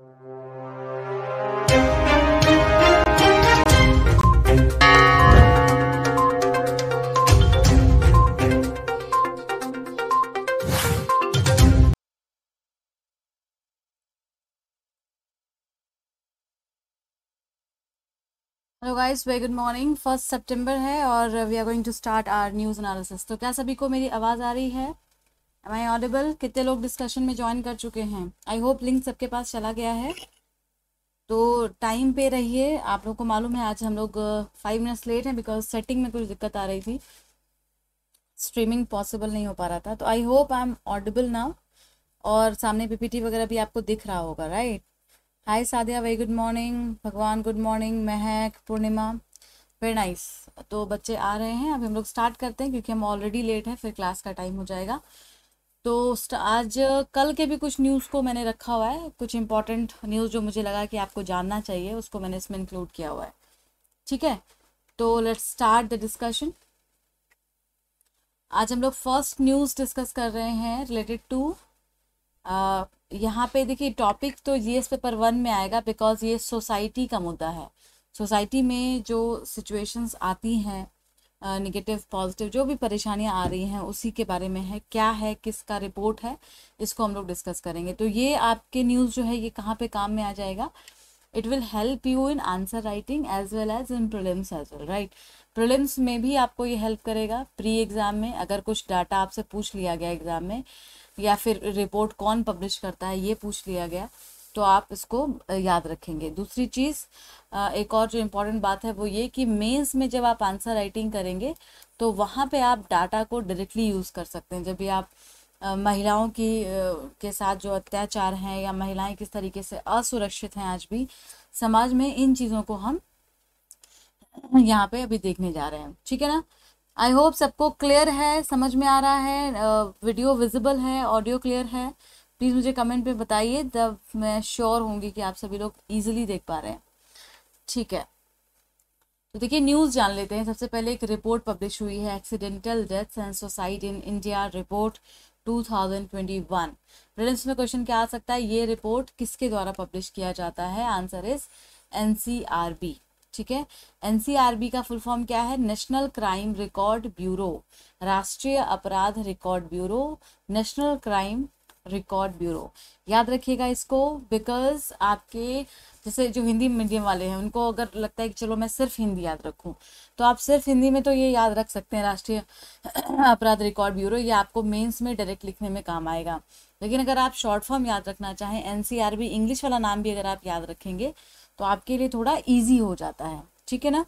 hello guys very good morning first सितंबर है और we are going to start our news analysis तो क्या सभी को मेरी आवाज़ आ रही है एम आई ऑडिबल कितने लोग डिस्कशन में ज्वाइन कर चुके हैं आई होप लिंक सबके पास चला गया है तो टाइम पे रहिए आप लोग को मालूम है आज हम लोग फाइव मिनट्स लेट हैं बिकॉज सेटिंग में कुछ दिक्कत आ रही थी स्ट्रीमिंग पॉसिबल नहीं हो पा रहा था तो I hope I am audible now और सामने पीपीटी वगैरह भी आपको दिख रहा होगा right hi Sadia very good morning Bhagwan good morning Mehak Purnima very nice तो बच्चे आ रहे हैं अभी हम लोग स्टार्ट करते हैं क्योंकि हम ऑलरेडी लेट हैं फिर क्लास का टाइम हो जाएगा तो आज कल के भी कुछ न्यूज़ को मैंने रखा हुआ है कुछ इंपॉर्टेंट न्यूज़ जो मुझे लगा कि आपको जानना चाहिए उसको मैंने इसमें इंक्लूड किया हुआ है ठीक है तो लेट्स स्टार्ट द डिस्कशन आज हम लोग फर्स्ट न्यूज़ डिस्कस कर रहे हैं रिलेटेड टू यहाँ पे देखिए टॉपिक तो ये पेपर वन में आएगा बिकॉज ये सोसाइटी का मुद्दा है सोसाइटी में जो सिचुएशंस आती हैं निगेटिव पॉजिटिव जो भी परेशानियां आ रही हैं उसी के बारे में है क्या है किसका रिपोर्ट है इसको हम लोग डिस्कस करेंगे तो ये आपके न्यूज़ जो है ये कहाँ पे काम में आ जाएगा it will help you in answer writing as well as in prelims as well right prelims में भी आपको ये हेल्प करेगा प्री एग्ज़ाम में अगर कुछ डाटा आपसे पूछ लिया गया एग्ज़ाम में या फिर रिपोर्ट कौन पब्लिश करता है ये पूछ लिया गया तो आप इसको याद रखेंगे दूसरी चीज़ एक और जो इम्पोर्टेंट बात है वो ये कि मेंस में जब आप आंसर राइटिंग करेंगे तो वहाँ पे आप डाटा को डायरेक्टली यूज़ कर सकते हैं जब भी आप महिलाओं की के साथ जो अत्याचार हैं या महिलाएं किस तरीके से असुरक्षित हैं आज भी समाज में इन चीज़ों को हम यहाँ पे अभी देखने जा रहे हैं ठीक है ना आई होप सबको क्लियर है समझ में आ रहा है वीडियो विजिबल है ऑडियो क्लियर है प्लीज़ मुझे कमेंट पे बताइए तब मैं श्योर होंगी कि आप सभी लोग ईजिली देख पा रहे हैं ठीक है तो देखिए न्यूज़ जान लेते हैं सबसे पहले एक रिपोर्ट पब्लिश हुई है accidental deaths and suicide in India report 2021 thousand में क्वेश्चन क्या आ सकता है ये रिपोर्ट किसके द्वारा पब्लिश किया जाता है आंसर इज एनसीआरबी ठीक है एन का फुल फॉर्म क्या है नेशनल क्राइम रिकॉर्ड ब्यूरो राष्ट्रीय अपराध record bureau national crime record bureau याद रखिएगा इसको बिकॉज आपके जैसे जो हिंदी मीडियम वाले हैं उनको अगर लगता है कि चलो मैं सिर्फ हिंदी याद रखूं तो आप सिर्फ हिंदी में तो ये याद रख सकते हैं राष्ट्रीय अपराध रिकॉर्ड ब्यूरो ये आपको मेंस में डायरेक्ट लिखने में काम आएगा लेकिन अगर आप शॉर्ट फॉर्म याद रखना चाहें एन इंग्लिश वाला नाम भी अगर आप याद रखेंगे तो आपके लिए थोड़ा ईजी हो जाता है ठीक है ना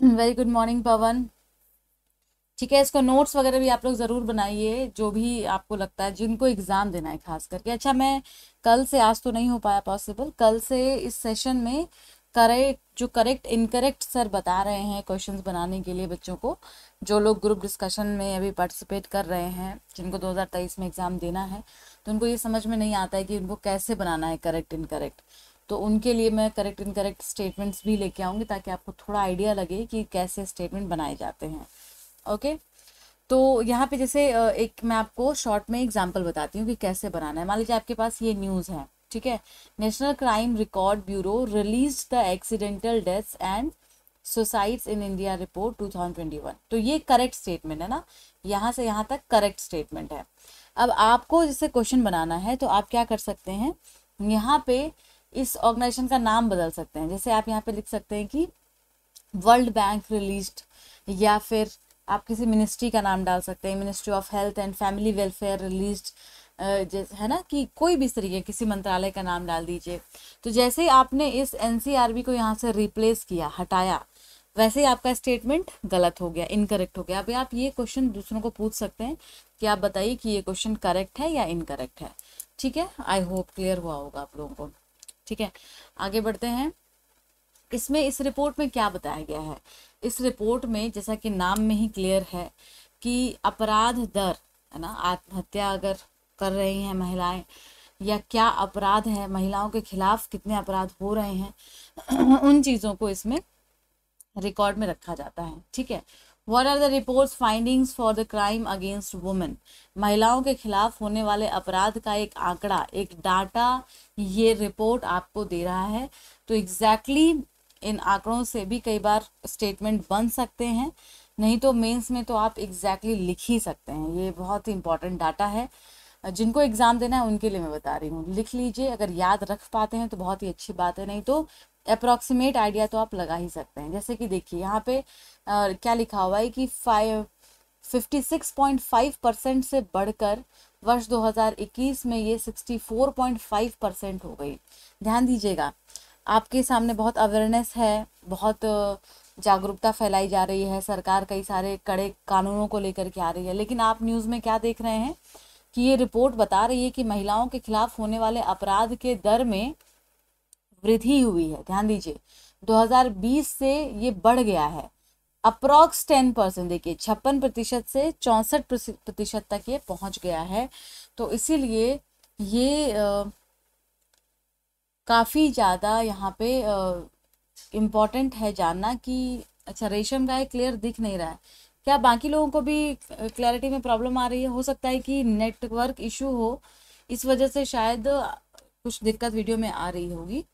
वेरी गुड मॉर्निंग पवन ठीक है इसको नोट्स वगैरह भी आप लोग ज़रूर बनाइए जो भी आपको लगता है जिनको एग्ज़ाम देना है खास करके अच्छा मैं कल से आज तो नहीं हो पाया पॉसिबल कल से इस सेशन में करेक्ट जो करेक्ट इनकरेक्ट सर बता रहे हैं क्वेश्चंस बनाने के लिए बच्चों को जो लोग ग्रुप डिस्कशन में अभी पार्टिसिपेट कर रहे हैं जिनको 2023 में एग्ज़ाम देना है तो उनको ये समझ में नहीं आता है कि उनको कैसे बनाना है करेक्ट इनकरेक्ट तो उनके लिए मैं करेक्ट इनकरेक्ट स्टेटमेंट्स भी लेके आऊँगी ताकि आपको थोड़ा आइडिया लगे कि कैसे स्टेटमेंट बनाए जाते हैं ओके तो यहाँ पे जैसे एक मैं आपको शॉर्ट में एग्जांपल बताती हूँ कि कैसे बनाना है मान लीजिए आपके पास ये न्यूज़ है ठीक है national crime record bureau release the accidental deaths and suicides in India report 2021 तो ये करेक्ट स्टेटमेंट है ना यहाँ से यहाँ तक करेक्ट स्टेटमेंट है अब आपको जैसे क्वेश्चन बनाना है तो आप क्या कर सकते हैं यहाँ पे इस ऑर्गेनाइजेशन का नाम बदल सकते हैं जैसे आप यहाँ पे लिख सकते हैं कि वर्ल्ड बैंक रिलीज या फिर आप किसी मिनिस्ट्री का नाम डाल सकते हैं ministry of health and family welfare release जैसे है ना कि कोई भी इस तरीके किसी मंत्रालय का नाम डाल दीजिए तो जैसे ही आपने इस एन को यहाँ से रिप्लेस किया हटाया वैसे ही आपका स्टेटमेंट गलत हो गया इनकरेक्ट हो गया अभी आप ये क्वेश्चन दूसरों को पूछ सकते हैं कि आप बताइए कि ये क्वेश्चन करेक्ट है या इनकरेक्ट है ठीक है आई होप क्लियर हुआ होगा आप लोगों को ठीक है आगे बढ़ते हैं इसमें इस रिपोर्ट में क्या बताया गया है इस रिपोर्ट में जैसा कि नाम में ही क्लियर है कि अपराध दर है ना आत्महत्या अगर कर रही हैं महिलाएं या क्या अपराध है महिलाओं के खिलाफ कितने अपराध हो रहे हैं उन चीज़ों को इसमें रिकॉर्ड में रखा जाता है ठीक है what are the report findings for the crime against women महिलाओं के खिलाफ होने वाले अपराध का एक आंकड़ा एक डाटा ये रिपोर्ट आपको दे रहा है तो एग्जैक्टली exactly इन आंकड़ों से भी कई बार स्टेटमेंट बन सकते हैं नहीं तो मेंस में तो आप एग्जैक्टली exactly लिख ही सकते हैं ये बहुत ही इंपॉर्टेंट डाटा है जिनको एग्ज़ाम देना है उनके लिए मैं बता रही हूँ लिख लीजिए अगर याद रख पाते हैं तो बहुत ही अच्छी बात है नहीं तो अप्रॉक्सीमेट आइडिया तो आप लगा ही सकते हैं जैसे कि देखिए यहाँ पे आ, क्या लिखा हुआ है कि five fifty six point five percent से बढ़कर वर्ष 2021 में ये 64.5 परसेंट हो गई ध्यान दीजिएगा आपके सामने बहुत अवेयरनेस है बहुत जागरूकता फैलाई जा रही है सरकार कई सारे कड़े कानूनों को लेकर के आ रही है लेकिन आप न्यूज़ में क्या देख रहे हैं कि ये रिपोर्ट बता रही है कि महिलाओं के खिलाफ होने वाले अपराध के दर में वृद्धि हुई है ध्यान दीजिए 2020 से ये बढ़ गया है अप्रॉक्स टेन परसेंट देखिए छप्पन प्रतिशत से चौंसठ प्रतिशत तक ये पहुंच गया है तो इसीलिए ये आ, काफ़ी ज़्यादा यहाँ पे इम्पॉर्टेंट है जानना कि अच्छा रेशम राय क्लियर दिख नहीं रहा है क्या बाकी लोगों को भी क्लैरिटी में प्रॉब्लम आ रही है हो सकता है कि नेटवर्क इशू हो इस वजह से शायद कुछ दिक्कत वीडियो में आ रही होगी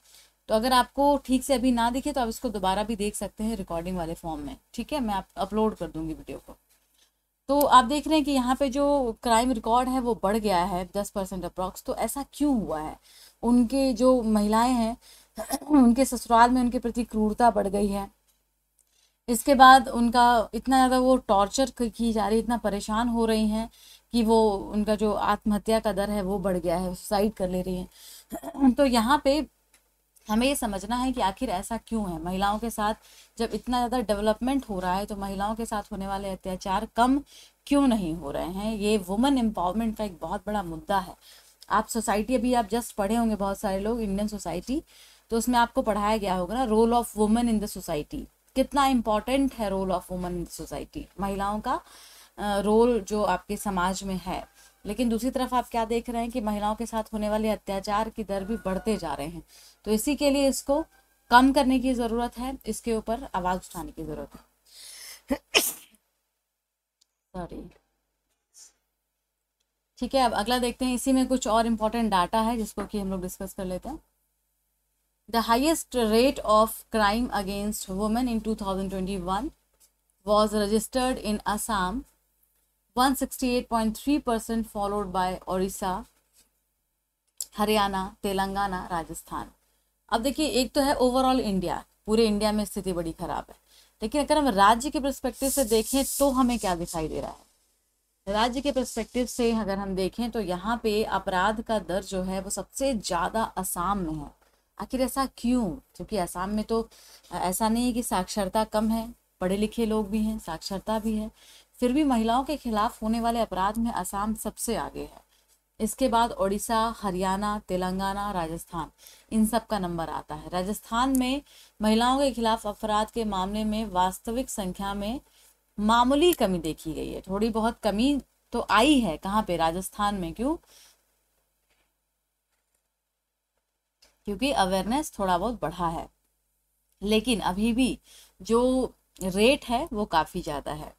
तो अगर आपको ठीक से अभी ना दिखे तो आप इसको दोबारा भी देख सकते हैं रिकॉर्डिंग वाले फॉर्म में ठीक है मैं आप अपलोड कर दूंगी वीडियो को तो आप देख रहे हैं कि यहाँ पे जो क्राइम रिकॉर्ड है वो बढ़ गया है दस परसेंट अप्रॉक्स तो ऐसा क्यों हुआ है उनके जो महिलाएं हैं उनके ससुराल में उनके प्रति क्रूरता बढ़ गई है इसके बाद उनका इतना ज़्यादा वो टॉर्चर की जा रही इतना परेशान हो रही हैं कि वो उनका जो आत्महत्या का दर है वो बढ़ गया है सुसाइड कर ले रही हैं तो यहाँ पे हमें ये समझना है कि आखिर ऐसा क्यों है महिलाओं के साथ जब इतना ज़्यादा डेवलपमेंट हो रहा है तो महिलाओं के साथ होने वाले अत्याचार कम क्यों नहीं हो रहे हैं ये वुमेन एम्पावरमेंट का एक बहुत बड़ा मुद्दा है आप सोसाइटी अभी आप जस्ट पढ़े होंगे बहुत सारे लोग इंडियन सोसाइटी तो उसमें आपको पढ़ाया गया होगा ना role of women in the society कितना इम्पोर्टेंट है role of women in the society महिलाओं का रोल जो आपके समाज में है लेकिन दूसरी तरफ आप क्या देख रहे हैं कि महिलाओं के साथ होने वाले अत्याचार की दर भी बढ़ते जा रहे हैं तो इसी के लिए इसको कम करने की ज़रूरत है इसके ऊपर आवाज़ उठाने की ज़रूरत है सॉरी ठीक है अब अगला देखते हैं इसी में कुछ और इम्पोर्टेंट डाटा है जिसको कि हम लोग डिस्कस कर लेते हैं the highest rate of crime against women in one sixty eight point three 168.3% followed by Odisha Haryana Telangana Rajasthan अब देखिए एक तो है ओवरऑल इंडिया पूरे इंडिया में स्थिति बड़ी खराब है लेकिन अगर हम राज्य के परस्पेक्टिव से देखें तो हमें क्या दिखाई दे रहा है राज्य के परस्पेक्टिव से अगर हम देखें तो यहाँ पे अपराध का दर जो है वो सबसे ज़्यादा असम में है आखिर ऐसा क्यों क्योंकि असम में तो ऐसा नहीं है कि साक्षरता कम है पढ़े लिखे लोग भी हैं साक्षरता भी है फिर भी महिलाओं के खिलाफ होने वाले अपराध में असम सबसे आगे है इसके बाद ओडिशा हरियाणा तेलंगाना राजस्थान इन सब का नंबर आता है राजस्थान में महिलाओं के खिलाफ अपराध के मामले में वास्तविक संख्या में मामूली कमी देखी गई है थोड़ी बहुत कमी तो आई है कहाँ पे राजस्थान में क्यों क्योंकि अवेयरनेस थोड़ा बहुत बढ़ा है लेकिन अभी भी जो रेट है वो काफ़ी ज़्यादा है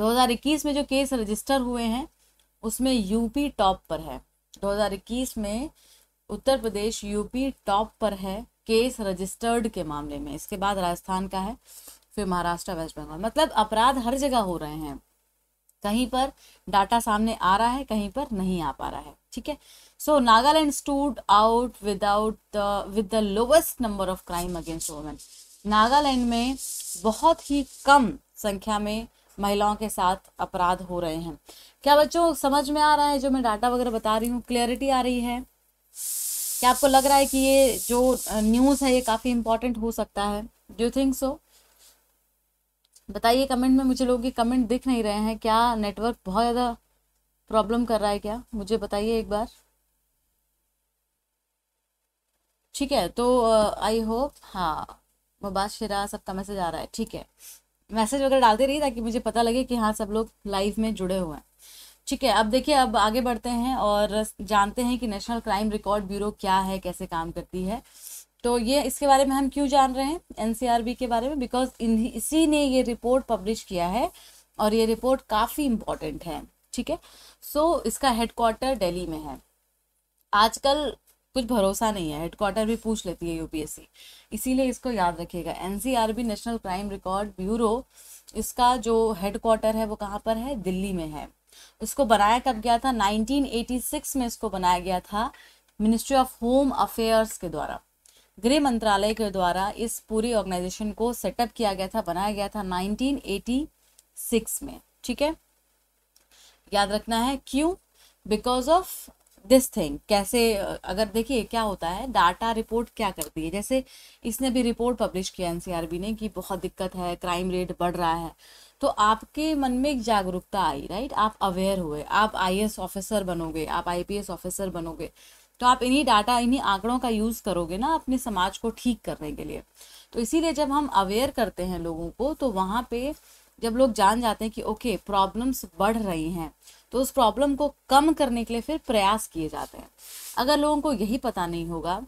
2021 में जो केस रजिस्टर हुए हैं उसमें यूपी टॉप पर है 2021 में उत्तर प्रदेश यूपी टॉप पर है केस रजिस्टर्ड के मामले में इसके बाद राजस्थान का है फिर महाराष्ट्र वेस्ट बंगाल मतलब अपराध हर जगह हो रहे हैं कहीं पर डाटा सामने आ रहा है कहीं पर नहीं आ पा रहा है ठीक है so Nagaland stood out without the with the lowest number of crime against women Nagaland में बहुत ही कम संख्या में महिलाओं के साथ अपराध हो रहे हैं क्या बच्चों समझ में आ रहा है जो मैं डाटा वगैरह बता रही हूँ क्लियरिटी आ रही है क्या आपको लग रहा है कि ये जो न्यूज़ है ये काफ़ी इंपॉर्टेंट हो सकता है डू थिंक सो बताइए कमेंट में मुझे लोग ये कमेंट दिख नहीं रहे हैं क्या नेटवर्क बहुत ज़्यादा प्रॉब्लम कर रहा है क्या मुझे बताइए एक बार ठीक है तो आई होप हाँ मुबाद शिरा सबका मैसेज आ रहा है ठीक है मैसेज वगैरह डालते रहिए ताकि मुझे पता लगे कि हाँ सब लोग लाइव में जुड़े हुए हैं ठीक है अब देखिए अब आगे बढ़ते हैं और जानते हैं कि नेशनल क्राइम रिकॉर्ड ब्यूरो क्या है कैसे काम करती है तो ये इसके बारे में हम क्यों जान रहे हैं एनसीआरबी के बारे में बिकॉज इसी ने ये रिपोर्ट पब्लिश किया है और ये रिपोर्ट काफ़ी इम्पोर्टेंट है ठीक है सो इसका हेडक्वार्टर दिल्ली में है आजकल कुछ भरोसा नहीं है हेडक्वार्टर भी पूछ लेती है यूपीएससी इसीलिए इसको याद रखिएगा NCRB national crime record bureau इसका जो हेडक्वार्टर है वो कहाँ पर है दिल्ली में है इसको बनाया कब गया था 1986 में इसको बनाया गया था मिनिस्ट्री ऑफ होम अफेयर्स के द्वारा गृह मंत्रालय के द्वारा इस पूरी ऑर्गेनाइजेशन को सेटअप किया गया था बनाया गया था 1986 में ठीक है याद रखना है क्यों बिकॉज ऑफ दिस थिंग कैसे अगर देखिए क्या होता है डाटा रिपोर्ट क्या करती है जैसे इसने भी रिपोर्ट पब्लिश किया एनसीआरबी ने कि बहुत दिक्कत है क्राइम रेट बढ़ रहा है तो आपके मन में एक जागरूकता आई राइट आप अवेयर हुए आप आईएएस ऑफिसर बनोगे आप आईपीएस ऑफिसर बनोगे तो आप इन्हीं डाटा इन्हीं आंकड़ों का यूज़ करोगे ना अपने समाज को ठीक करने के लिए तो इसीलिए जब हम अवेयर करते हैं लोगों को तो वहाँ पे जब लोग जान जाते हैं कि ओके प्रॉब्लम्स बढ़ रही हैं तो उस प्रॉब्लम को कम करने के लिए फिर प्रयास किए जाते हैं अगर लोगों को यही पता नहीं होगा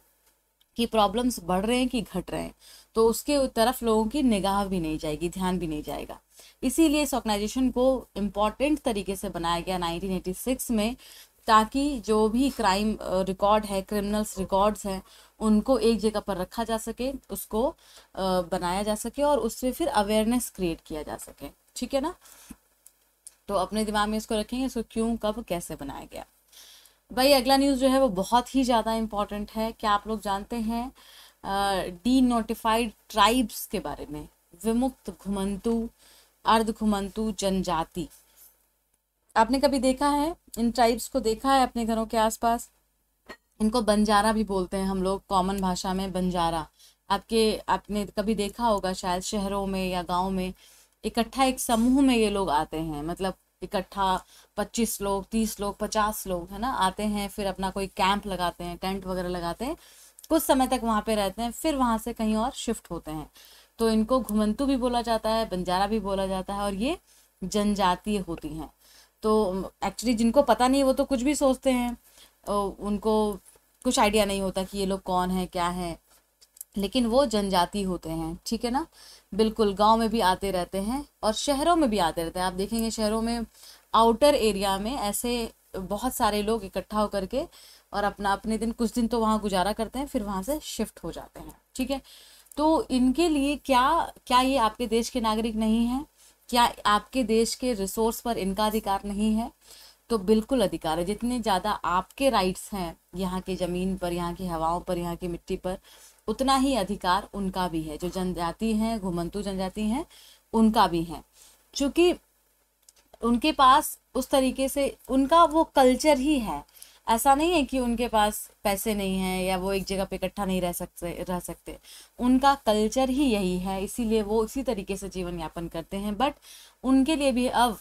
कि प्रॉब्लम्स बढ़ रहे हैं कि घट रहे हैं तो उसके तरफ लोगों की निगाह भी नहीं जाएगी ध्यान भी नहीं जाएगा इसीलिए इस ऑर्गेनाइजेशन को इम्पॉर्टेंट तरीके से बनाया गया 1986 में ताकि जो भी क्राइम रिकॉर्ड है क्रिमिनल्स रिकॉर्ड्स हैं उनको एक जगह पर रखा जा सके उसको बनाया जा सके और उससे फिर अवेयरनेस क्रिएट किया जा सके ठीक है ना तो अपने दिमाग में इसको रखेंगे इसको क्यों कब कैसे बनाया गया भाई अगला न्यूज़ जो है वो बहुत ही ज़्यादा इम्पॉर्टेंट है क्या आप लोग जानते हैं डी नोटिफाइड ट्राइब्स के बारे में विमुक्त घुमंतु अर्ध घुमंतु जनजाति आपने कभी देखा है इन ट्राइब्स को देखा है अपने घरों के आसपास इनको बंजारा भी बोलते हैं हम लोग कॉमन भाषा में बंजारा आपके आपने कभी देखा होगा शायद शहरों में या गाँव में इकट्ठा एक समूह में ये लोग आते हैं मतलब इकट्ठा पच्चीस लोग तीस लोग पचास लोग है ना आते हैं फिर अपना कोई कैंप लगाते हैं टेंट वगैरह लगाते हैं कुछ समय तक वहाँ पे रहते हैं फिर वहाँ से कहीं और शिफ्ट होते हैं तो इनको घुमंतु भी बोला जाता है बंजारा भी बोला जाता है और ये जनजातीय होती हैं तो एक्चुअली जिनको पता नहीं है वो तो कुछ भी सोचते हैं उनको कुछ आइडिया नहीं होता कि ये लोग कौन है क्या है लेकिन वो जनजाति होते हैं ठीक है ना बिल्कुल गांव में भी आते रहते हैं और शहरों में भी आते रहते हैं आप देखेंगे शहरों में आउटर एरिया में ऐसे बहुत सारे लोग इकट्ठा होकर के और अपना अपने दिन कुछ दिन तो वहाँ गुजारा करते हैं फिर वहाँ से शिफ्ट हो जाते हैं ठीक है तो इनके लिए क्या क्या ये आपके देश के नागरिक नहीं हैं क्या आपके देश के रिसोर्स पर इनका अधिकार नहीं है तो बिल्कुल अधिकार है जितने ज़्यादा आपके राइट्स हैं यहाँ के ज़मीन पर यहाँ की हवाओं पर यहाँ की मिट्टी पर उतना ही अधिकार उनका भी है जो जनजाति हैं घुमंतु जनजाति हैं उनका भी है चूँकि उनके पास उस तरीके से उनका वो कल्चर ही है ऐसा नहीं है कि उनके पास पैसे नहीं हैं या वो एक जगह पे इकट्ठा नहीं रह सकते रह सकते उनका कल्चर ही यही है इसीलिए वो इसी तरीके से जीवन यापन करते हैं बट उनके लिए भी अब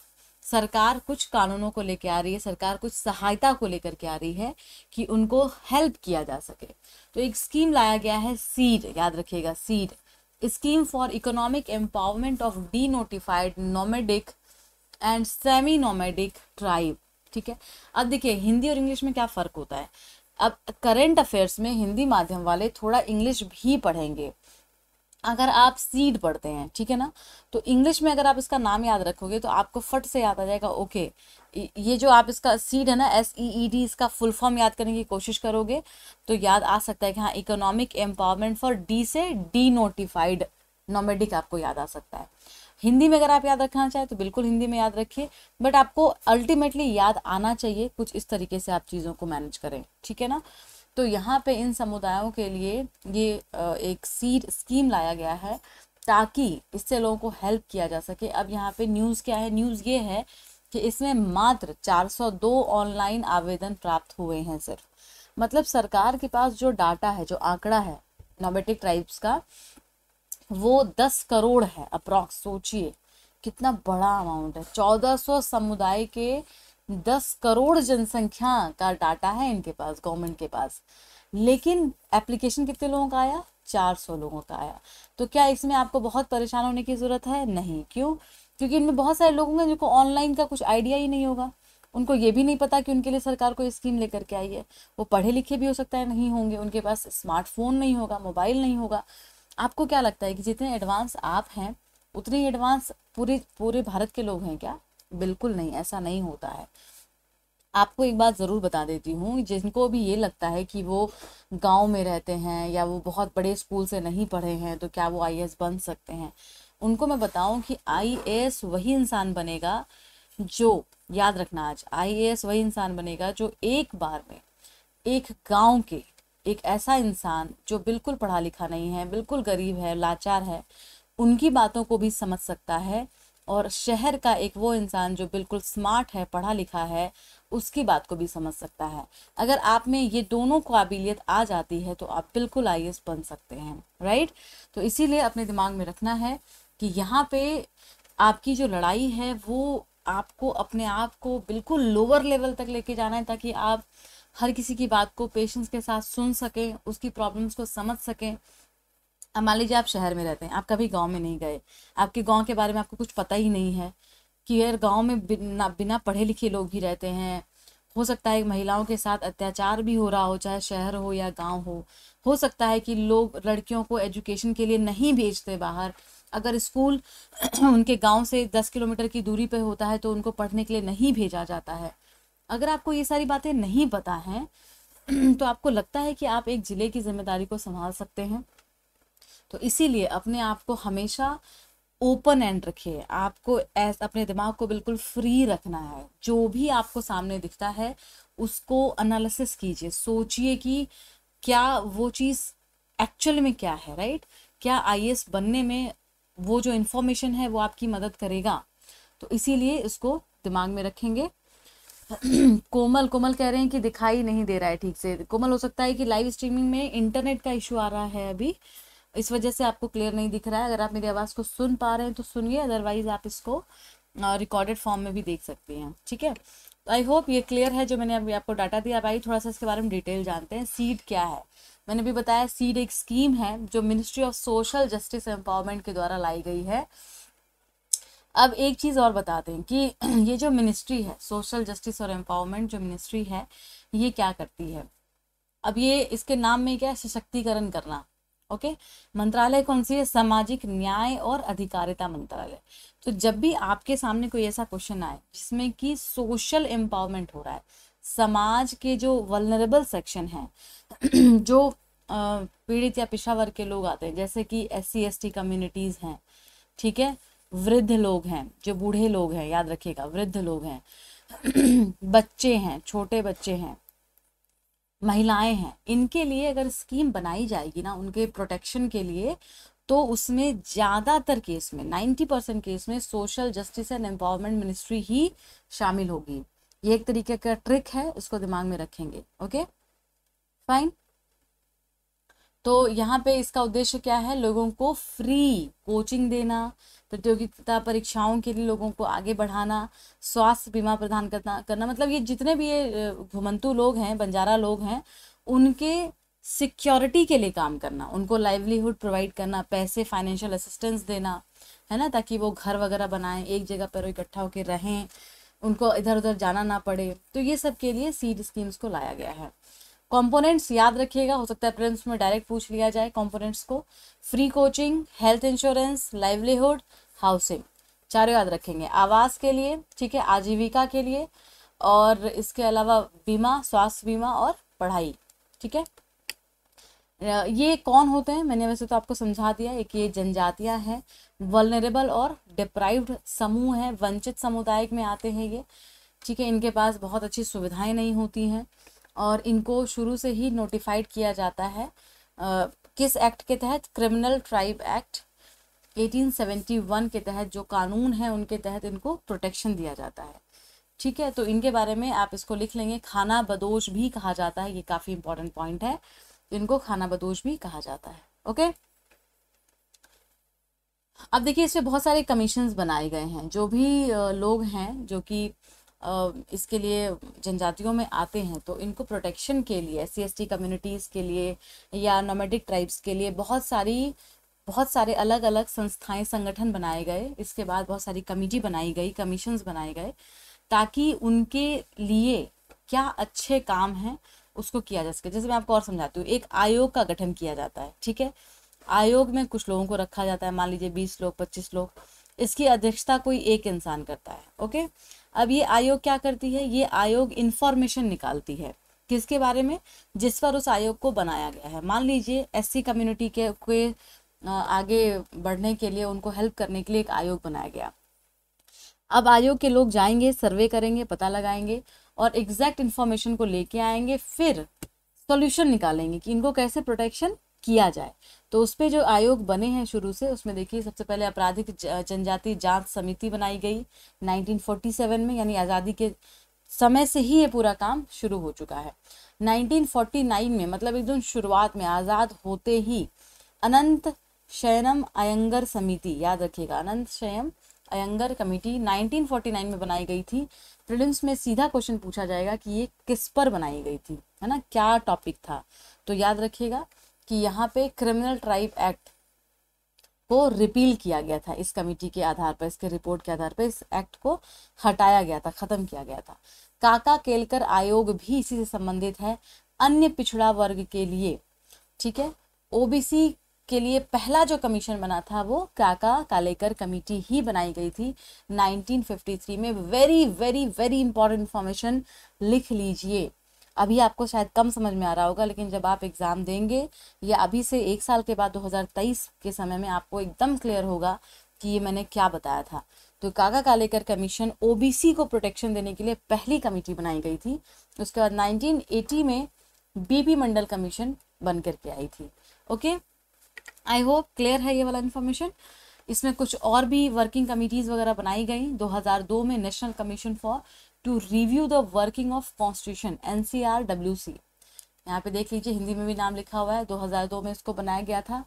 सरकार कुछ कानूनों को लेकर आ रही है सरकार कुछ सहायता को लेकर के आ रही है कि उनको हेल्प किया जा सके तो एक स्कीम लाया गया है सीड याद रखिएगा SEED scheme for economic empowerment of denotified nomadic and semi nomadic tribe ठीक है अब देखिए हिंदी और इंग्लिश में क्या फ़र्क होता है अब करेंट अफेयर्स में हिंदी माध्यम वाले थोड़ा इंग्लिश भी पढ़ेंगे अगर आप सीड पढ़ते हैं ठीक है ना तो इंग्लिश में अगर आप इसका नाम याद रखोगे तो आपको फट से याद आ जाएगा ओके ये जो आप इसका सीड है ना एस ई ई डी इसका फुल फॉर्म याद करने की कोशिश करोगे तो याद आ सकता है कि हाँ इकोनॉमिक एम्पावरमेंट फॉर डी से डी नोटिफाइड नोमेडिक आपको याद आ सकता है हिंदी में अगर आप याद रखना चाहें तो बिल्कुल हिंदी में याद रखिए बट आपको अल्टीमेटली याद आना चाहिए कुछ इस तरीके से आप चीज़ों को मैनेज करें ठीक है ना तो यहाँ पे इन समुदायों के लिए ये एक सीड स्कीम लाया गया है ताकि इससे लोगों को हेल्प किया जा सके अब यहाँ पे न्यूज़ क्या है न्यूज़ ये है कि इसमें मात्र 402 ऑनलाइन आवेदन प्राप्त हुए हैं सिर्फ मतलब सरकार के पास जो डाटा है जो आंकड़ा है नोबेटिक ट्राइब्स का वो दस करोड़ है अप्रॉक्स सोचिए कितना बड़ा अमाउंट है चौदह सौ समुदाय के दस करोड़ जनसंख्या का डाटा है इनके पास गवर्नमेंट के पास लेकिन एप्लीकेशन कितने लोगों का आया चार सौ लोगों का आया तो क्या इसमें आपको बहुत परेशान होने की ज़रूरत है नहीं क्यों क्योंकि इनमें बहुत सारे लोग होंगे जिनको ऑनलाइन का कुछ आइडिया ही नहीं होगा उनको ये भी नहीं पता कि उनके लिए सरकार कोई स्कीम लेकर के आई है वो पढ़े लिखे भी हो सकता है नहीं होंगे उनके पास स्मार्टफोन नहीं होगा मोबाइल नहीं होगा आपको क्या लगता है कि जितने एडवांस आप हैं उतने एडवांस पूरे पूरे भारत के लोग हैं क्या बिल्कुल नहीं ऐसा नहीं होता है आपको एक बात ज़रूर बता देती हूँ जिनको भी ये लगता है कि वो गांव में रहते हैं या वो बहुत बड़े स्कूल से नहीं पढ़े हैं तो क्या वो आई बन सकते हैं उनको मैं बताऊँ कि आई वही इंसान बनेगा जो याद रखना आज आई वही इंसान बनेगा जो एक बार में एक गांव के एक ऐसा इंसान जो बिल्कुल पढ़ा लिखा नहीं है बिल्कुल गरीब है लाचार है उनकी बातों को भी समझ सकता है और शहर का एक वो इंसान जो बिल्कुल स्मार्ट है पढ़ा लिखा है उसकी बात को भी समझ सकता है अगर आप में ये दोनों काबिलियत आ जाती है तो आप बिल्कुल आई बन सकते हैं राइट तो इसीलिए अपने दिमाग में रखना है कि यहाँ पे आपकी जो लड़ाई है वो आपको अपने आप को बिल्कुल लोअर लेवल तक लेके जाना है ताकि आप हर किसी की बात को पेशेंस के साथ सुन सकें उसकी प्रॉब्लम्स को समझ सकें अब मान लीजिए आप शहर में रहते हैं आप कभी गाँव में नहीं गए आपके गाँव के बारे में आपको कुछ पता ही नहीं है कि यार गाँव में बिना बिना पढ़े लिखे लोग भी रहते हैं हो सकता है महिलाओं के साथ अत्याचार भी हो रहा हो चाहे शहर हो या गांव हो हो सकता है कि लोग लड़कियों को एजुकेशन के लिए नहीं भेजते बाहर अगर स्कूल उनके गांव से दस किलोमीटर की दूरी पर होता है तो उनको पढ़ने के लिए नहीं भेजा जाता है अगर आपको ये सारी बातें नहीं पता है तो आपको लगता है कि आप एक ज़िले की जिम्मेदारी को संभाल सकते हैं तो इसीलिए अपने आप को हमेशा ओपन एंड रखिए आपको ऐस अपने दिमाग को बिल्कुल फ्री रखना है जो भी आपको सामने दिखता है उसको एनालिसिस कीजिए सोचिए कि क्या वो चीज़ एक्चुअल में क्या है राइट क्या आई बनने में वो जो इन्फॉर्मेशन है वो आपकी मदद करेगा तो इसीलिए इसको दिमाग में रखेंगे कोमल कोमल कह रहे हैं कि दिखाई नहीं दे रहा है ठीक से कोमल हो सकता है कि लाइव स्ट्रीमिंग में इंटरनेट का इशू आ रहा है अभी इस वजह से आपको क्लियर नहीं दिख रहा है अगर आप मेरी आवाज़ को सुन पा रहे हैं तो सुनिए अदरवाइज आप इसको रिकॉर्डेड फॉर्म में भी देख सकते हैं ठीक है आई होप ये क्लियर है जो मैंने अभी आपको डाटा दिया अब आई थोड़ा सा इसके बारे में डिटेल जानते हैं सीड क्या है मैंने भी बताया सीड एक स्कीम है जो ministry of social justice empowerment के द्वारा लाई गई है अब एक चीज़ और बताते हैं कि ये जो मिनिस्ट्री है सोशल जस्टिस और एम्पावरमेंट जो मिनिस्ट्री है ये क्या करती है अब ये इसके नाम में क्या है सशक्तिकरण करना ओके मंत्रालय कौन सी है सामाजिक न्याय और अधिकारिता मंत्रालय तो जब भी आपके सामने कोई ऐसा क्वेश्चन आए जिसमें कि सोशल एम्पावरमेंट हो रहा है समाज के जो वलनरेबल सेक्शन हैं जो पीड़ित या पिछड़ा वर्ग के लोग आते हैं जैसे कि S C S T communities हैं ठीक है वृद्ध लोग हैं जो बूढ़े लोग हैं याद रखिएगा वृद्ध लोग हैं बच्चे हैं छोटे बच्चे हैं महिलाएं हैं इनके लिए अगर स्कीम बनाई जाएगी ना उनके प्रोटेक्शन के लिए तो उसमें ज़्यादातर केस में नाइन्टी परसेंट केस में social justice and empowerment ministry ही शामिल होगी ये एक तरीके का ट्रिक है इसको दिमाग में रखेंगे ओके फाइन तो यहाँ पे इसका उद्देश्य क्या है लोगों को फ्री कोचिंग देना प्रतियोगिता परीक्षाओं के लिए लोगों को आगे बढ़ाना स्वास्थ्य बीमा प्रदान करना करना मतलब ये जितने भी ये घुमंतु लोग हैं बंजारा लोग हैं उनके सिक्योरिटी के लिए काम करना उनको लाइवलीहुड प्रोवाइड करना पैसे फाइनेंशियल असिस्टेंस देना है ना ताकि वो घर वगैरह बनाएं एक जगह पर इकट्ठा होकर रहें उनको इधर उधर जाना ना पड़े तो ये सब के लिए सीड स्कीम्स को लाया गया है कंपोनेंट्स याद रखिएगा हो सकता है प्रिंस में डायरेक्ट पूछ लिया जाए कंपोनेंट्स को free coaching health insurance livelihood housing चारों याद रखेंगे आवास के लिए ठीक है आजीविका के लिए और इसके अलावा बीमा स्वास्थ्य बीमा और पढ़ाई ठीक है ये कौन होते हैं मैंने वैसे तो आपको समझा दिया एक ये जनजातियां हैं वलनरेबल और डिप्राइव्ड समूह हैं वंचित समुदाय में आते हैं ये ठीक है इनके पास बहुत अच्छी सुविधाएं नहीं होती हैं और इनको शुरू से ही नोटिफाइड किया जाता है आ, किस एक्ट के तहत क्रिमिनल ट्राइब एक्ट 1871 के तहत जो कानून है उनके तहत इनको प्रोटेक्शन दिया जाता है ठीक है तो इनके बारे में आप इसको लिख लेंगे खाना बदोश भी कहा जाता है ये काफ़ी इंपॉर्टेंट पॉइंट है इनको खाना बदोश भी कहा जाता है ओके अब देखिए इसमें बहुत सारे कमीशन बनाए गए हैं जो भी लोग हैं जो कि इसके लिए जनजातियों में आते हैं तो इनको प्रोटेक्शन के लिए एस सी कम्युनिटीज़ के लिए या नोमेटिक ट्राइब्स के लिए बहुत सारी बहुत सारे अलग अलग संस्थाएं संगठन बनाए गए इसके बाद बहुत सारी कमेटी बनाई गई कमीशन बनाए गए ताकि उनके लिए क्या अच्छे काम हैं उसको किया जा सके जैसे मैं आपको और समझाती हूँ एक आयोग का गठन किया जाता है ठीक है आयोग में कुछ लोगों को रखा जाता है मान लीजिए बीस लोग पच्चीस लोग इसकी अध्यक्षता कोई एक इंसान करता है ओके अब ये आयोग क्या करती है ये आयोग इन्फॉर्मेशन निकालती है किसके बारे में जिस पर उस आयोग को बनाया गया है मान लीजिए एससी कम्युनिटी के कोई आगे बढ़ने के लिए उनको हेल्प करने के लिए एक आयोग बनाया गया अब आयोग के लोग जाएंगे सर्वे करेंगे पता लगाएंगे और एग्जैक्ट इन्फॉर्मेशन को लेके आएंगे फिर सॉल्यूशन निकालेंगे कि इनको कैसे प्रोटेक्शन किया जाए तो उस पर जो आयोग बने हैं शुरू से उसमें देखिए सबसे पहले आपराधिक जनजाति जांच समिति बनाई गई 1947 में यानी आज़ादी के समय से ही ये पूरा काम शुरू हो चुका है 1949 में मतलब एकदम शुरुआत में आज़ाद होते ही अनंत शयनम अयंगर समिति याद रखिएगा अनंत शयम अयंगर कमेटी 1949 में बनाई गई थी प्रिलिम्स में सीधा क्वेश्चन पूछा जाएगा कि ये किस पर बनाई गई थी है ना क्या टॉपिक था तो याद रखिएगा कि यहाँ पे क्रिमिनल ट्राइब एक्ट को रिपील किया गया था इस कमेटी के आधार पर इसके रिपोर्ट के आधार पर इस एक्ट को हटाया गया था ख़त्म किया गया था काका केलकर आयोग भी इसी से संबंधित है अन्य पिछड़ा वर्ग के लिए ठीक है ओबीसी के लिए पहला जो कमीशन बना था वो काका कालेकर कमेटी ही बनाई गई थी 1953 में very very very important information लिख लीजिए अभी आपको शायद कम समझ में आ रहा होगा लेकिन जब आप एग्ज़ाम देंगे या अभी से एक साल के बाद 2023 के समय में आपको एकदम क्लियर होगा कि ये मैंने क्या बताया था तो काका कालेकर कमीशन ओबीसी को प्रोटेक्शन देने के लिए पहली कमेटी बनाई गई थी उसके बाद 1980 में बीपी मंडल कमीशन बन करके आई थी ओके आई होप क्लियर है ये वाला इन्फॉर्मेशन इसमें कुछ और भी वर्किंग कमिटीज़ वगैरह बनाई गई 2002 में national commission for to review the working of constitution N C R W C यहाँ पे देख लीजिए हिंदी में भी नाम लिखा हुआ है 2002 में इसको बनाया गया था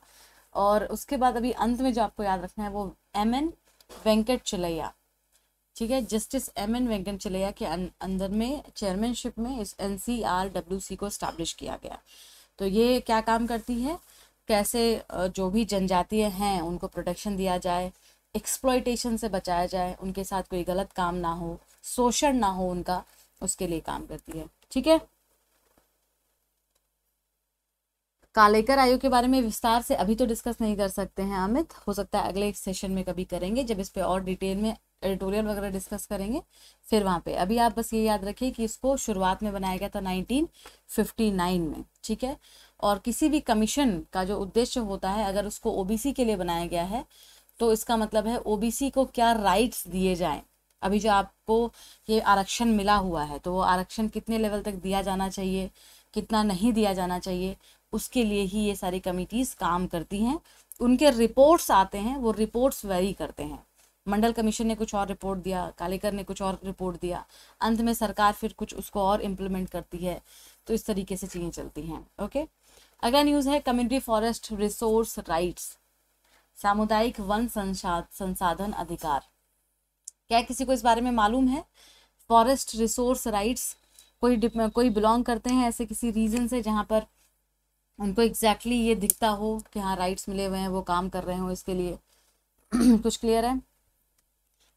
और उसके बाद अभी अंत में जो आपको याद रखना है वो एम एन वेंकट चिलैया ठीक है justice M N Venkatachaliah के अंदर में चेयरमैनशिप में इस N C R W C को स्टैब्लिश किया गया तो ये क्या काम करती है कैसे जो भी जनजातीय हैं उनको प्रोटेक्शन दिया जाए एक्सप्लॉयटेशन से बचाया जाए उनके साथ कोई गलत काम ना हो शोषण ना हो उनका उसके लिए काम करती है ठीक है कालेकर आयोग के बारे में विस्तार से अभी तो डिस्कस नहीं कर सकते हैं अमित हो सकता है अगले सेशन में कभी करेंगे जब इस पे और डिटेल में एडिटोरियल वगैरह डिस्कस करेंगे फिर वहाँ पे अभी आप बस ये याद रखिए कि इसको शुरुआत में बनाया गया था 1959 में ठीक है और किसी भी कमीशन का जो उद्देश्य होता है अगर उसको ओबीसी के लिए बनाया गया है तो इसका मतलब है ओबीसी को क्या राइट्स दिए जाएं अभी जो आपको ये आरक्षण मिला हुआ है तो वो आरक्षण कितने लेवल तक दिया जाना चाहिए कितना नहीं दिया जाना चाहिए उसके लिए ही ये सारी कमिटीज़ काम करती हैं उनके रिपोर्ट्स आते हैं वो रिपोर्ट्स वेरी करते हैं मंडल कमीशन ने कुछ और रिपोर्ट दिया कालेकर ने कुछ और रिपोर्ट दिया अंत में सरकार फिर कुछ उसको और इम्प्लीमेंट करती है तो इस तरीके से चीज़ें चलती हैं ओके अगला न्यूज़ है कम्युनिटी फॉरेस्ट रिसोर्स राइट्स सामुदायिक वन संसाधन अधिकार क्या किसी को इस बारे में मालूम है फॉरेस्ट रिसोर्स राइट्स कोई कोई बिलोंग करते हैं ऐसे किसी रीजन से जहां पर उनको एग्जैक्टली exactly ये दिखता हो कि हाँ राइट्स मिले हुए हैं वो काम कर रहे हो इसके लिए कुछ क्लियर है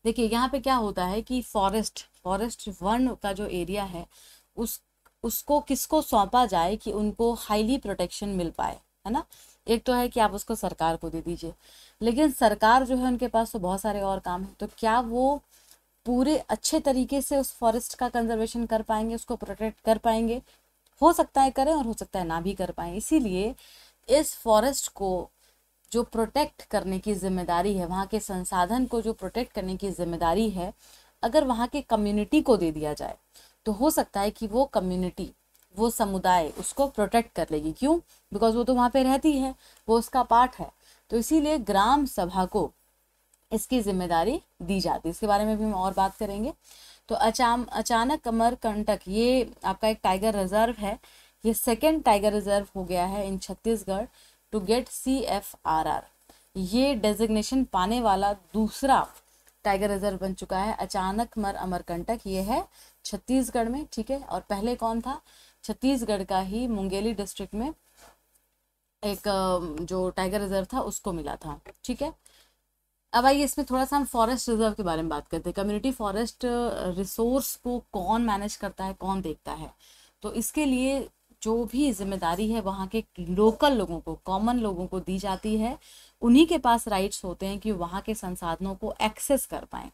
देखिए यहाँ पे क्या होता है कि फॉरेस्ट फॉरेस्ट वन का जो एरिया है उस उसको किसको सौंपा जाए कि उनको हाईली प्रोटेक्शन मिल पाए है ना एक तो है कि आप उसको सरकार को दे दीजिए लेकिन सरकार जो है उनके पास तो बहुत सारे और काम हैं तो क्या वो पूरे अच्छे तरीके से उस फॉरेस्ट का कंजर्वेशन कर पाएंगे उसको प्रोटेक्ट कर पाएंगे हो सकता है करें और हो सकता है ना भी कर पाएं इसीलिए इस फॉरेस्ट को जो प्रोटेक्ट करने की जिम्मेदारी है वहाँ के संसाधन को जो प्रोटेक्ट करने की जिम्मेदारी है अगर वहाँ के कम्युनिटी को दे दिया जाए तो हो सकता है कि वो कम्युनिटी वो समुदाय उसको प्रोटेक्ट कर लेगी क्यों बिकॉज वो तो वहाँ पे रहती है वो उसका पार्ट है तो इसीलिए ग्राम सभा को इसकी जिम्मेदारी दी जाती है इसके बारे में भी हम और बात करेंगे तो अचाम अचानक कमर कंटक ये आपका एक टाइगर रिजर्व है ये सेकेंड टाइगर रिजर्व हो गया है in Chhattisgarh to get C F R R ये डेजिग्नेशन पाने वाला दूसरा टाइगर रिजर्व बन चुका है अचानक मर अमरकंटक ये है छत्तीसगढ़ में ठीक है और पहले कौन था छत्तीसगढ़ का ही मुंगेली डिस्ट्रिक्ट में एक जो टाइगर रिजर्व था उसको मिला था ठीक है अब आइए इसमें थोड़ा सा हम फॉरेस्ट रिजर्व के बारे में बात करते हैं कम्युनिटी फॉरेस्ट रिसोर्स को कौन मैनेज करता है कौन देखता है तो इसके लिए जो भी जिम्मेदारी है वहाँ के लोकल लोगों को कॉमन लोगों को दी जाती है उन्हीं के पास राइट्स होते हैं कि वहाँ के संसाधनों को एक्सेस कर पाएँ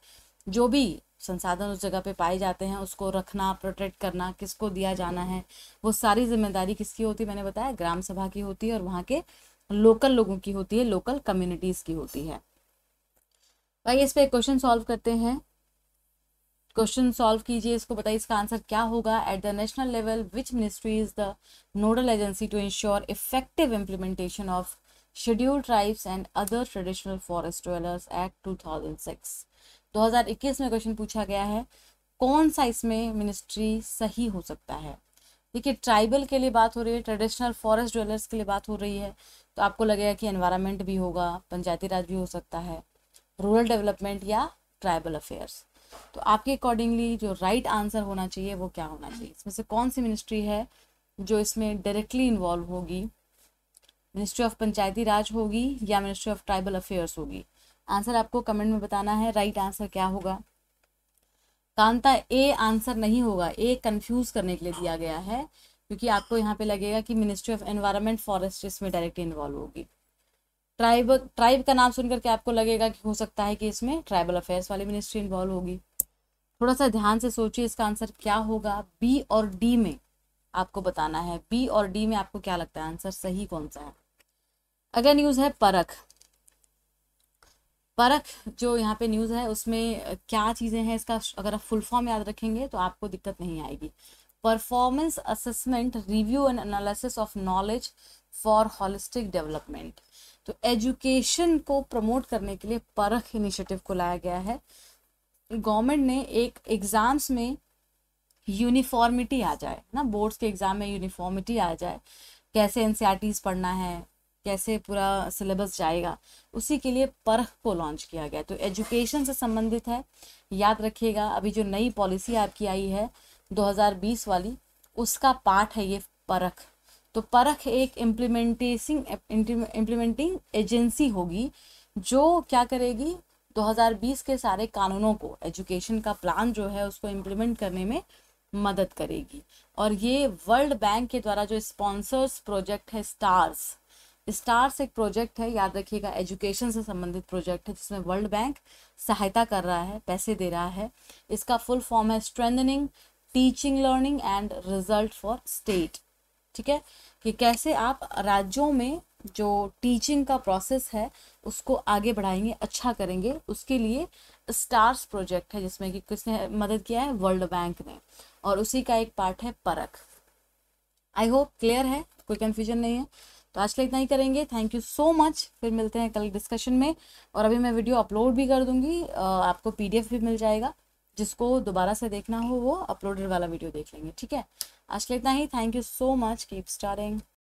जो भी संसाधन उस जगह पे पाए जाते हैं उसको रखना प्रोटेक्ट करना किसको दिया जाना है वो सारी जिम्मेदारी किसकी होती है मैंने बताया ग्राम सभा की होती है और वहाँ के लोकल लोगों की होती है लोकल कम्युनिटीज़ की होती है भाई इस पर क्वेश्चन सॉल्व करते हैं क्वेश्चन सॉल्व कीजिए इसको बताइए इसका आंसर क्या होगा at the national level which ministry is the nodal agency to ensure effective implementation of scheduled tribes and other traditional forest dwellers act two thousand six 2021 में question पूछा गया है कौन सा इसमें मिनिस्ट्री सही हो सकता है देखिए ट्राइबल के लिए बात हो रही है ट्रेडिशनल फॉरेस्ट ज्वेलर्स के लिए बात हो रही है तो आपको लगेगा कि एनवायरमेंट भी होगा पंचायती राज भी हो सकता है रूरल डेवलपमेंट या ट्राइबल अफेयर्स तो आपके अकॉर्डिंगली जो राइट right आंसर होना चाहिए वो क्या होना चाहिए इसमें से कौन सी मिनिस्ट्री है जो इसमें डायरेक्टली इन्वॉल्व होगी मिनिस्ट्री ऑफ पंचायती राज होगी या मिनिस्ट्री ऑफ ट्राइबल अफेयर्स होगी आंसर आपको कमेंट में बताना है राइट आंसर क्या होगा कांता ए आंसर नहीं होगा ए कंफ्यूज करने के लिए दिया गया है क्योंकि आपको यहाँ पे लगेगा कि मिनिस्ट्री ऑफ एनवायरमेंट फॉरेस्ट इसमें डायरेक्टली इन्वॉल्व होगी ट्राइब ट्राइब का नाम सुनकर के आपको लगेगा कि हो सकता है कि इसमें ट्राइबल अफेयर्स वाली मिनिस्ट्री इन्वॉल्व होगी थोड़ा सा ध्यान से सोचिए इसका आंसर क्या होगा बी और डी में आपको बताना है बी और डी में आपको क्या लगता है आंसर सही कौन सा है अगर न्यूज़ है परख परख जो यहाँ पे न्यूज़ है उसमें क्या चीज़ें हैं इसका अगर आप फुल फॉर्म याद रखेंगे तो आपको दिक्कत नहीं आएगी performance assessment review and analysis of knowledge for holistic development तो एजुकेशन को प्रमोट करने के लिए परख इनिशिएटिव को लाया गया है गवर्नमेंट ने एक एग्ज़ाम्स में यूनिफॉर्मिटी आ जाए ना बोर्ड्स के एग्ज़ाम में यूनिफॉर्मिटी आ जाए कैसे एन e पढ़ना है कैसे पूरा सिलेबस जाएगा उसी के लिए परख को लॉन्च किया गया तो एजुकेशन से संबंधित है याद रखिएगा अभी जो नई पॉलिसी आपकी आई है 2020 वाली उसका पार्ट है ये परख तो परख एक इम्प्लीमेंटेशन इम्प्लीमेंटिंग एजेंसी होगी जो क्या करेगी 2020 के सारे कानूनों को एजुकेशन का प्लान जो है उसको इम्प्लीमेंट करने में मदद करेगी और ये वर्ल्ड बैंक के द्वारा जो स्पॉन्सर्स प्रोजेक्ट है स्टार्स स्टार्स एक प्रोजेक्ट है याद रखिएगा एजुकेशन से संबंधित प्रोजेक्ट है जिसमें वर्ल्ड बैंक सहायता कर रहा है पैसे दे रहा है इसका फुल फॉर्म है strengthening teaching learning and result for state ठीक है कि कैसे आप राज्यों में जो टीचिंग का प्रोसेस है उसको आगे बढ़ाएंगे अच्छा करेंगे उसके लिए स्टार्स प्रोजेक्ट है जिसमें कि किसने मदद किया है वर्ल्ड बैंक ने और उसी का एक पार्ट है परख आई होप क्लियर है कोई कंफ्यूजन नहीं है तो आज के लिए इतना ही करेंगे थैंक यू सो मच फिर मिलते हैं कल डिस्कशन में और अभी मैं वीडियो अपलोड भी कर दूंगी आपको पीडीएफ भी मिल जाएगा जिसको दोबारा से देखना हो वो अपलोडेड वाला वीडियो देख लेंगे ठीक है आज के लिए इतना ही thank you so much keep starring